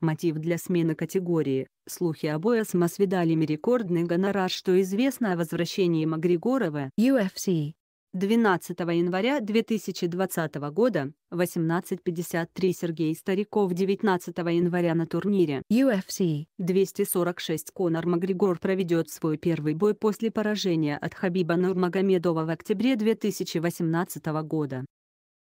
Мотив для смены категории. Слухи об Эсмос видали рекордный гонорар, что известно о возвращении Магригорова UFC. 12 января 2020 года, 18.53 Сергей Стариков 19 января на турнире UFC 246 Конор Макгрегор проведет свой первый бой после поражения от Хабиба Нурмагомедова в октябре 2018 года.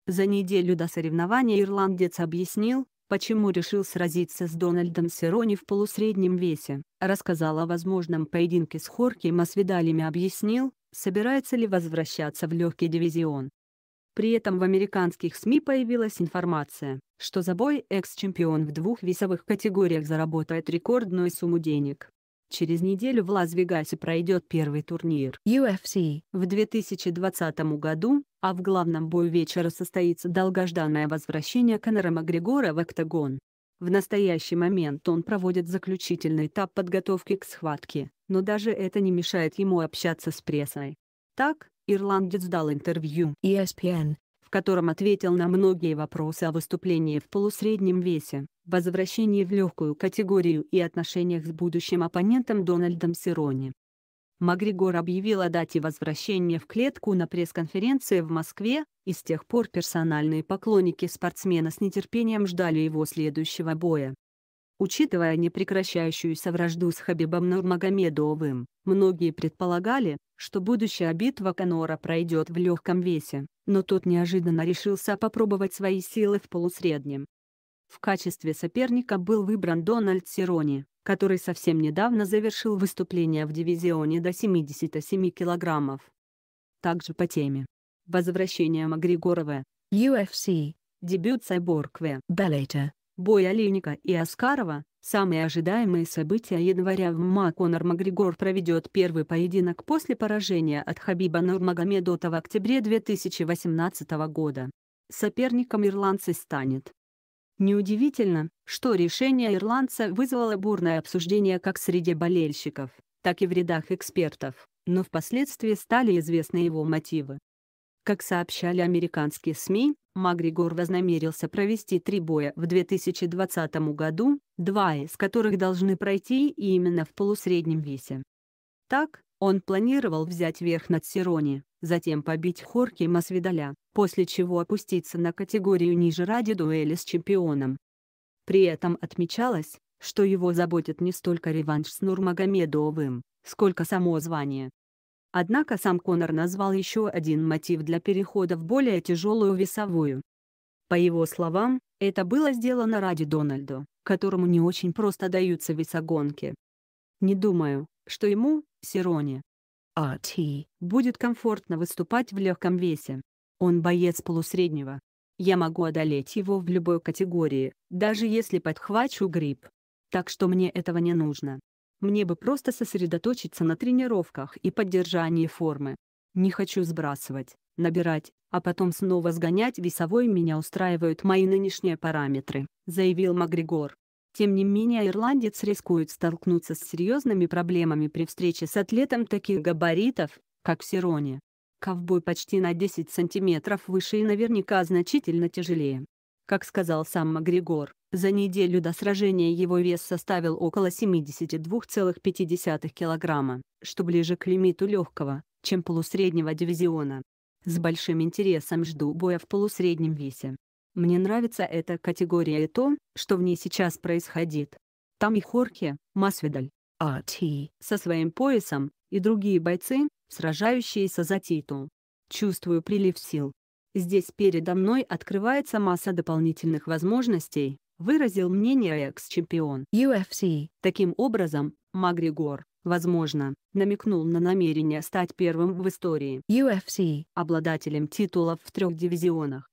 За неделю до соревнования ирландец объяснил, почему решил сразиться с Дональдом Серони в полусреднем весе, рассказал о возможном поединке с Хорки Масвидалем объяснил, собирается ли возвращаться в легкий дивизион. При этом в американских СМИ появилась информация, что за бой экс-чемпион в двух весовых категориях заработает рекордную сумму денег. Через неделю в Лас-Вегасе пройдет первый турнир UFC в 2020 году, а в главном бою вечера состоится долгожданное возвращение Конора Макгрегора в октагон. В настоящий момент он проводит заключительный этап подготовки к схватке, но даже это не мешает ему общаться с прессой. Так, ирландец дал интервью ESPN, в котором ответил на многие вопросы о выступлении в полусреднем весе возвращении в легкую категорию и отношениях с будущим оппонентом Дональдом Сирони. Магригор объявил о дате возвращения в клетку на пресс-конференции в Москве, и с тех пор персональные поклонники спортсмена с нетерпением ждали его следующего боя. Учитывая непрекращающуюся вражду с Хабибом Нурмагомедовым, многие предполагали, что будущая битва Конора пройдет в легком весе, но тот неожиданно решился попробовать свои силы в полусреднем. В качестве соперника был выбран Дональд Сирони, который совсем недавно завершил выступление в дивизионе до 77 килограммов. Также по теме. Возвращение Магригорова, UFC, дебют Сайборкве, Беллейта, бой Олейника и Аскарова, самые ожидаемые события января в МА Конор Макгрегор проведет первый поединок после поражения от Хабиба Нурмагомедота в октябре 2018 года. Соперником ирландца станет Неудивительно, что решение ирландца вызвало бурное обсуждение как среди болельщиков, так и в рядах экспертов, но впоследствии стали известны его мотивы. Как сообщали американские СМИ, Магригор вознамерился провести три боя в 2020 году, два из которых должны пройти именно в полусреднем весе. Так, он планировал взять верх над Сирони, затем побить Хорки Масвидаля, после чего опуститься на категорию ниже ради дуэли с чемпионом. При этом отмечалось, что его заботит не столько реванш с Нурмагомедовым, сколько само звание. Однако сам Конор назвал еще один мотив для перехода в более тяжелую весовую. По его словам, это было сделано ради Дональду, которому не очень просто даются весогонки. Не думаю, что ему, Сироне, АТ, будет комфортно выступать в легком весе. Он боец полусреднего. Я могу одолеть его в любой категории, даже если подхвачу грипп. Так что мне этого не нужно. Мне бы просто сосредоточиться на тренировках и поддержании формы. Не хочу сбрасывать, набирать, а потом снова сгонять весовой меня устраивают мои нынешние параметры», — заявил Макгригор. Тем не менее ирландец рискует столкнуться с серьезными проблемами при встрече с атлетом таких габаритов, как Сирони. Ковбой почти на 10 сантиметров выше и наверняка значительно тяжелее. Как сказал сам Магригор, за неделю до сражения его вес составил около 72,5 килограмма, что ближе к лимиту легкого, чем полусреднего дивизиона. С большим интересом жду боя в полусреднем весе. Мне нравится эта категория и то, что в ней сейчас происходит. Там и Хорхе, Масвидаль, Ати со своим поясом, и другие бойцы, сражающиеся за титул. Чувствую прилив сил. Здесь передо мной открывается масса дополнительных возможностей, выразил мнение экс-чемпион UFC. Таким образом, Магригор, возможно, намекнул на намерение стать первым в истории UFC обладателем титулов в трех дивизионах.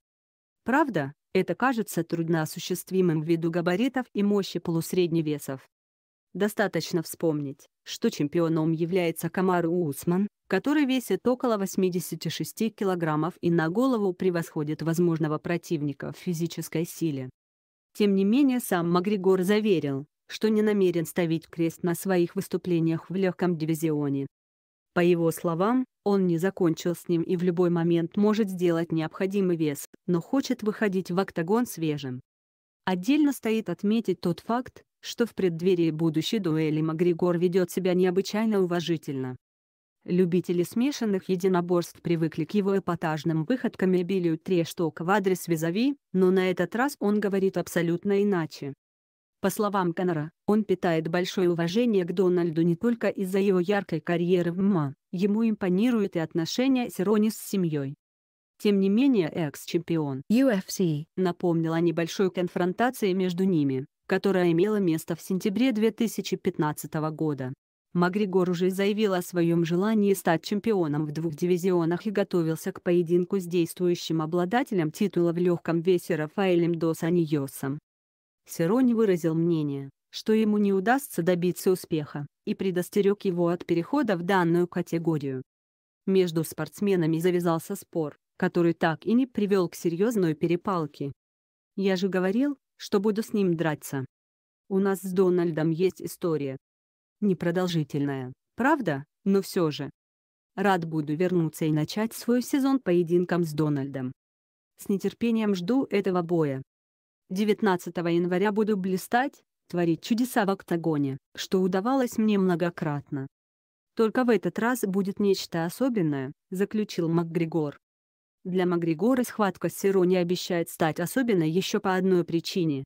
Правда, это кажется трудноосуществимым ввиду габаритов и мощи полусредневесов. Достаточно вспомнить, что чемпионом является Камар Усман, который весит около 86 килограммов и на голову превосходит возможного противника в физической силе. Тем не менее сам Магригор заверил, что не намерен ставить крест на своих выступлениях в легком дивизионе. По его словам, он не закончил с ним и в любой момент может сделать необходимый вес, но хочет выходить в октагон свежим. Отдельно стоит отметить тот факт, что в преддверии будущей дуэли Макгрегор ведет себя необычайно уважительно. Любители смешанных единоборств привыкли к его эпатажным выходкам и билию трешток в адрес Визави, но на этот раз он говорит абсолютно иначе. По словам Коннора, он питает большое уважение к Дональду не только из-за его яркой карьеры в ММА, ему импонирует и отношения Сирони с семьей. Тем не менее экс-чемпион UFC напомнил о небольшой конфронтации между ними которая имела место в сентябре 2015 года. Магригор уже заявил о своем желании стать чемпионом в двух дивизионах и готовился к поединку с действующим обладателем титула в легком весе Рафаэлем Дос Сирони выразил мнение, что ему не удастся добиться успеха, и предостерег его от перехода в данную категорию. Между спортсменами завязался спор, который так и не привел к серьезной перепалке. «Я же говорил, что буду с ним драться. У нас с Дональдом есть история. Непродолжительная, правда, но все же. Рад буду вернуться и начать свой сезон поединком с Дональдом. С нетерпением жду этого боя. 19 января буду блистать, творить чудеса в октагоне, что удавалось мне многократно. «Только в этот раз будет нечто особенное», — заключил МакГригор. Для Магригора схватка с Сиро не обещает стать особенно еще по одной причине.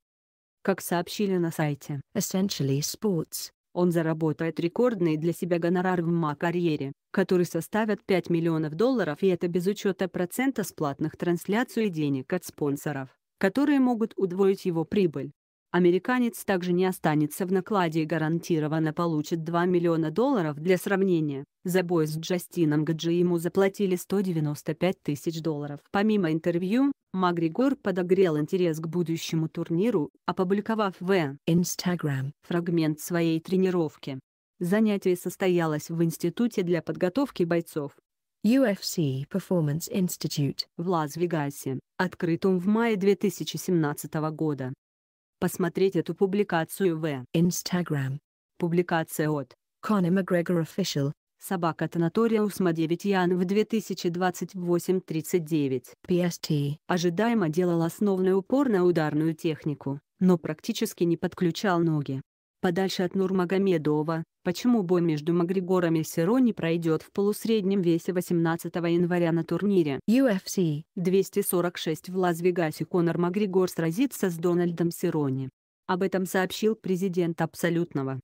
Как сообщили на сайте Essentially Sports, он заработает рекордный для себя гонорар в МА-карьере, который составит 5 миллионов долларов и это без учета процента с платных трансляций и денег от спонсоров, которые могут удвоить его прибыль. Американец также не останется в накладе и гарантированно получит 2 миллиона долларов для сравнения. За бой с Джастином Гаджи ему заплатили 195 тысяч долларов. Помимо интервью, Магригор подогрел интерес к будущему турниру, опубликовав в Instagram фрагмент своей тренировки. Занятие состоялось в институте для подготовки бойцов. UFC Performance Institute в Лас-Вегасе, открытом в мае 2017 года. Посмотреть эту публикацию в Instagram. Публикация от Conor McGregor Official. Собака Танаториусма 9 Ян в 2028-39. PST. Ожидаемо делал основной упор на ударную технику, но практически не подключал ноги подальше от Нурмагомедова, почему бой между Макгрегором и Серо не пройдет в полусреднем весе 18 января на турнире UFC 246 в Лас-Вегасе Конор Макгрегор сразится с Дональдом Сирони. Об этом сообщил президент Абсолютного.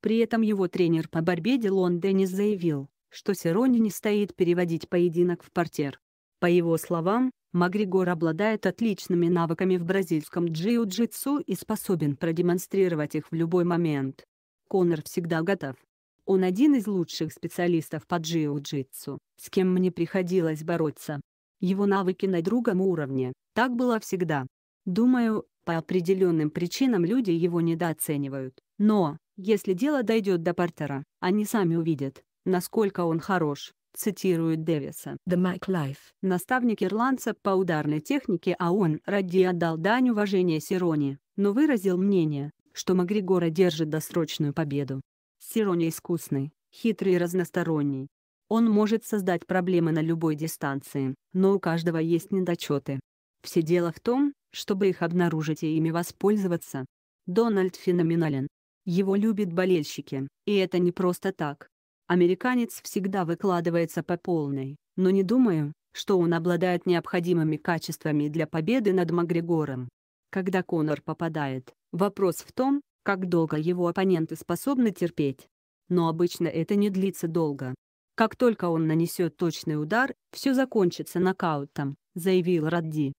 При этом его тренер по борьбе Дилон Деннис заявил, что Сирони не стоит переводить поединок в портер. По его словам, Магригор обладает отличными навыками в бразильском джиу-джитсу и способен продемонстрировать их в любой момент. Конор всегда готов. Он один из лучших специалистов по джиу-джитсу, с кем мне приходилось бороться. Его навыки на другом уровне, так было всегда. Думаю, по определенным причинам люди его недооценивают. Но, если дело дойдет до партера, они сами увидят, насколько он хорош цитирует Дэвиса. «The Mac Life». Наставник ирландца по ударной технике, а он ради отдал дань уважения Сирони, но выразил мнение, что Магригора держит досрочную победу. Сирони искусный, хитрый и разносторонний. Он может создать проблемы на любой дистанции, но у каждого есть недочеты. Все дело в том, чтобы их обнаружить и ими воспользоваться. Дональд феноменален. Его любят болельщики, и это не просто так. Американец всегда выкладывается по полной, но не думаю, что он обладает необходимыми качествами для победы над Макгрегором. Когда Конор попадает, вопрос в том, как долго его оппоненты способны терпеть. Но обычно это не длится долго. Как только он нанесет точный удар, все закончится нокаутом, заявил Радди.